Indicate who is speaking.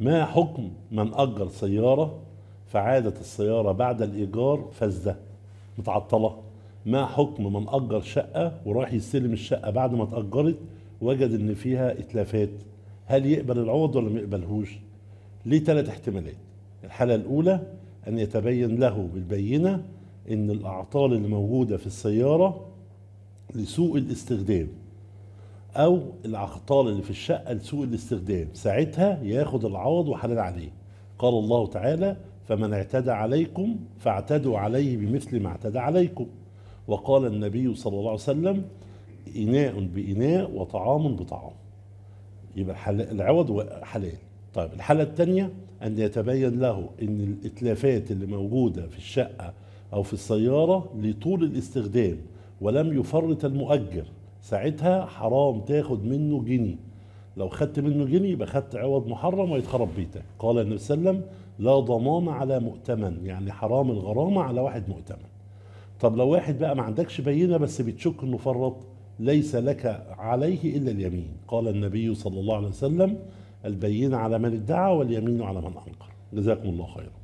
Speaker 1: ما حكم من أجر سيارة فعادت السيارة بعد الإيجار فزة متعطلة ما حكم من أجر شقة وراح يستلم الشقة بعد ما اتأجرت وجد إن فيها إتلافات هل يقبل العوض ولا ما يقبلهوش؟ ليه ثلاث احتمالات الحالة الأولى أن يتبين له بالبينة إن الأعطال اللي موجودة في السيارة لسوء الاستخدام او العقطال اللي في الشقه لسوء الاستخدام ساعتها ياخد العوض وحلال عليه قال الله تعالى فمن اعتدى عليكم فاعتدوا عليه بمثل ما اعتدى عليكم وقال النبي صلى الله عليه وسلم اناء باناء وطعام بطعام يبقى العوض حلال طيب الحالة الثانية أن يتبين له أن الإتلافات اللي موجودة في الشقة أو في السيارة لطول الاستخدام ولم يفرط المؤجر ساعتها حرام تاخد منه جني لو خدت منه جني يبقى خدت عوض محرم ويتخرب بيتك قال النبي صلى الله عليه وسلم لا ضمان على مؤتمن يعني حرام الغرامة على واحد مؤتمن طب لو واحد بقى ما عندكش بينة بس بتشك انه فرط ليس لك عليه الا اليمين قال النبي صلى الله عليه وسلم البينة على من ادعى واليمين على من انكر جزاكم الله خيرا